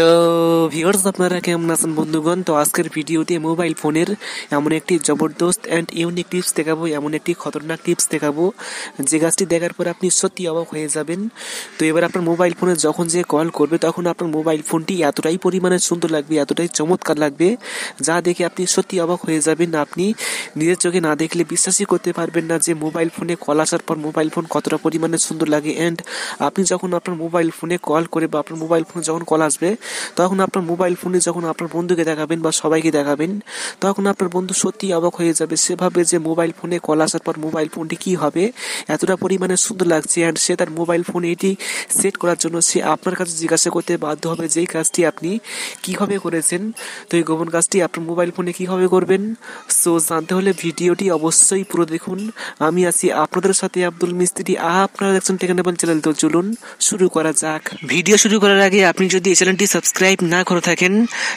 তো ভিউয়ার্স আপনারা কেমন আছেন বন্ধুগণ তো আজকের ভিডিওতে মোবাইল ফোনের এমন একটি জবরদস্ত অ্যান্ড ইউনিক টিপস দেখাবো এমন একটি খতরনাক টিপস দেখাবো যে গাছটি দেখার পর আপনি সত্যি অবাক হয়ে যাবেন তো এবার আপনার মোবাইল ফোনে যখন যে কল করবে তখন আপনার মোবাইল ফোনটি এতটাই পরিমাণে সুন্দর লাগবে এতটাই চমৎকার লাগবে যা দেখে আপনি সত্যি অবাক হয়ে যাবেন আপনি নিজের চোখে না দেখলে বিশ্বাসই করতে পারবেন না যে মোবাইল ফোনে কল আসার পর মোবাইল ফোন কতটা পরিমাণে সুন্দর লাগে অ্যান্ড আপনি যখন আপনার মোবাইল ফোনে কল করে বা আপনার মোবাইল ফোনে যখন কল আসবে তখন আপনার মোবাইল ফোনে যখন আপনার বন্ধুকে দেখাবেন বা সবাইকে দেখাবেন তখন আপনার বন্ধু সত্যি অবাক হয়ে যাবে সেভাবে যে মোবাইল ফোনে কল আসার পর মোবাইল ফোনটি কি হবে এতটা পরিমাণে সুন্দর লাগছে অ্যান্ড সে তার মোবাইল ফোনে এটি সেট করার জন্য সে আপনার কাছে জিজ্ঞাসা করতে বাধ্য হবে যেই কাজটি আপনি কীভাবে করেছেন তো এই গোপন কাজটি আপনার মোবাইল ফোনে কীভাবে করবেন সো জানতে হলে ভিডিওটি অবশ্যই পুরো দেখুন আমি আছি আপনাদের সাথে আব্দুল মিস্ত্রি আপনারা দেখছেন টেকনেবল চ্যানেল তো চলুন শুরু করা যাক ভিডিও শুরু করার আগে আপনি যদি এই চ্যানেলটি সাবস্ক্রাইব না করে থাকেন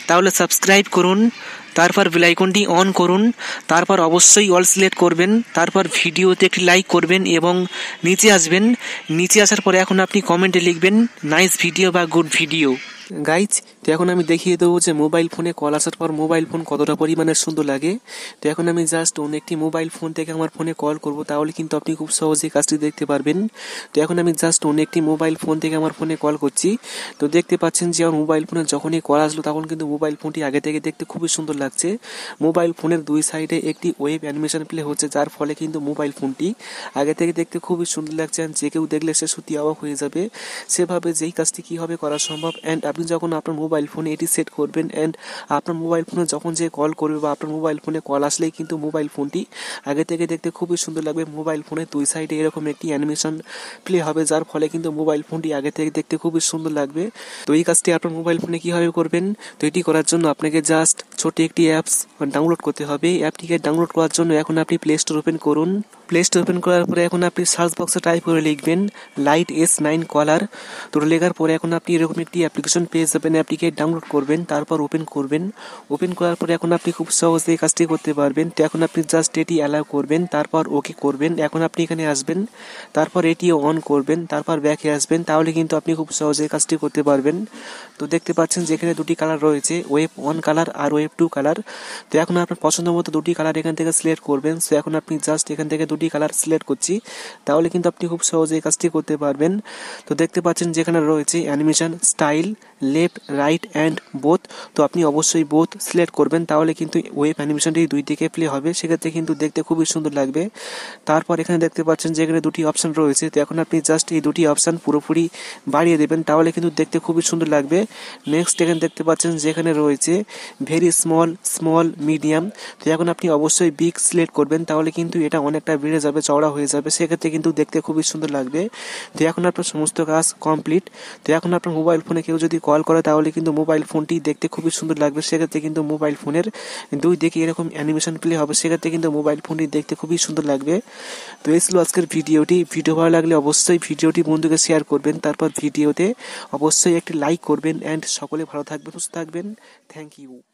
তাহলে সাবস্ক্রাইব করুন তারপর বেলাইকনটি অন করুন তারপর অবশ্যই অল সিলেক্ট করবেন তারপর ভিডিওতে একটি লাইক করবেন এবং নিচে আসবেন নিচে আসার পরে এখন আপনি কমেন্টে লিখবেন নাইস ভিডিও বা গুড ভিডিও গাইজ তো এখন আমি দেখিয়ে দেবো যে মোবাইল ফোনে কল আসার পর মোবাইল ফোন কতটা পরিমাণের সুন্দর লাগে তো এখন আমি জাস্ট অন্য একটি মোবাইল ফোন থেকে আমার ফোনে কল করব তাহলে কিন্তু আপনি খুব সহজে কাজটি দেখতে পারবেন তো এখন আমি জাস্ট অন্য একটি মোবাইল ফোন থেকে আমার ফোনে কল করছি তো দেখতে পাচ্ছেন যে আমার মোবাইল ফোনে যখনই কল আসলো তখন কিন্তু মোবাইল ফোনটি আগে থেকে দেখতে খুবই সুন্দর লাগছে মোবাইল ফোনের দুই সাইডে একটি ওয়েব অ্যানিমেশন প্লে হচ্ছে যার ফলে কিন্তু মোবাইল ফোনটি আগে থেকে দেখতে খুবই সুন্দর লাগছে অ্যান্ড যে কেউ দেখলে সে সত্যি অবাক হয়ে যাবে সেভাবে যেই কাজটি কীভাবে করা সম্ভব অ্যান্ড আপনি আপনি যখন আপনার মোবাইল ফোনে এটি সেট করবেন অ্যান্ড আপনার মোবাইল ফোনে যখন যে কল করবে বা আপনার মোবাইল ফোনে কল আসলেই কিন্তু মোবাইল ফোনটি আগে থেকে দেখতে খুবই সুন্দর লাগবে মোবাইল ফোনে দুই সাইডে এরকম একটি অ্যানিমেশন প্লে হবে যার ফলে কিন্তু মোবাইল ফোনটি আগে থেকে দেখতে খুবই সুন্দর লাগবে তো এই কাজটি আপনার মোবাইল ফোনে কীভাবে করবেন তো এটি করার জন্য আপনাকে জাস্ট ছোট একটি অ্যাপস ডাউনলোড করতে হবে অ্যাপটিকে ডাউনলোড করার জন্য এখন আপনি প্লে স্টোর ওপেন করুন প্লে স্টোর ওপেন করার পরে এখন আপনি সার্চ বক্সে টাইপ করে লিখবেন লাইট এস নাইন কলার তো লেখার পরে এখন আপনি এরকম একটি অ্যাপ্লিকেশন পেয়ে যাবেন অ্যাপটিকে ডাউনলোড করবেন তারপর ওপেন করবেন ওপেন করার পরে এখন আপনি খুব সহজে এই কাজটি করতে পারবেন তো এখন আপনি জাস্ট এটি অ্যালাউ করবেন তারপর ওকে করবেন এখন আপনি এখানে আসবেন তারপর এটি অন করবেন তারপর ব্যাকে আসবেন তাহলে কিন্তু আপনি খুব সহজে কাজটি করতে পারবেন তো দেখতে পাচ্ছেন যে এখানে দুটি কালার রয়েছে ওয়েব ওয়ান কালার আর ওয়েব টু কালার তো এখন আপনার পছন্দ মতো দুটি কালার এখান থেকে সিলেক্ট করবেন সো এখন আপনি জাস্ট এখান থেকে দুটি দুটি কালার সিলেক্ট করছি তাহলে কিন্তু আপনি খুব সহজে এই কাজটি করতে পারবেন তো দেখতে পাচ্ছেন যেখানে রয়েছে animation style left right and both তো আপনি অবশ্যই বোথ সিলেক্ট করবেন তাহলে কিন্তু ওয়েব অ্যানিমেশনটি দুই দিকে প্লে হবে সেক্ষেত্রে কিন্তু দেখতে খুবই সুন্দর লাগবে তারপর এখানে দেখতে পাচ্ছেন যে এখানে দুটি অপশান রয়েছে তো এখন আপনি জাস্ট এই দুটি অপশান পুরোপুরি বাড়িয়ে দেবেন তাহলে কিন্তু দেখতে খুবই সুন্দর লাগবে নেক্সট এখানে দেখতে পাচ্ছেন যেখানে রয়েছে ভেরি স্মল স্মল মিডিয়াম তো এখন আপনি অবশ্যই বিগ সিলেক্ট করবেন তাহলে কিন্তু এটা অনেকটা বেড়ে যাবে চওড়া হয়ে যাবে সেক্ষেত্রে কিন্তু দেখতে খুবই সুন্দর লাগবে তো এখন আপনার সমস্ত কাজ কমপ্লিট তো এখন আপনার মোবাইল ফোনে কেউ যদি কল করে তাহলে কিন্তু মোবাইল ফোনটি দেখতে খুবই সুন্দর লাগবে সেক্ষেত্রে কিন্তু মোবাইল ফোনের দুই দিকে এরকম অ্যানিমেশন প্লে হবে সেক্ষেত্রে কিন্তু মোবাইল ফোনটি দেখতে খুবই সুন্দর লাগবে তো এই ছিল আজকের ভিডিওটি ভিডিও ভালো লাগলে অবশ্যই ভিডিওটি বন্ধুকে শেয়ার করবেন তারপর ভিডিওতে অবশ্যই একটি লাইক করবেন অ্যান্ড সকলে ভালো থাকবেন সুস্থ থাকবেন থ্যাংক ইউ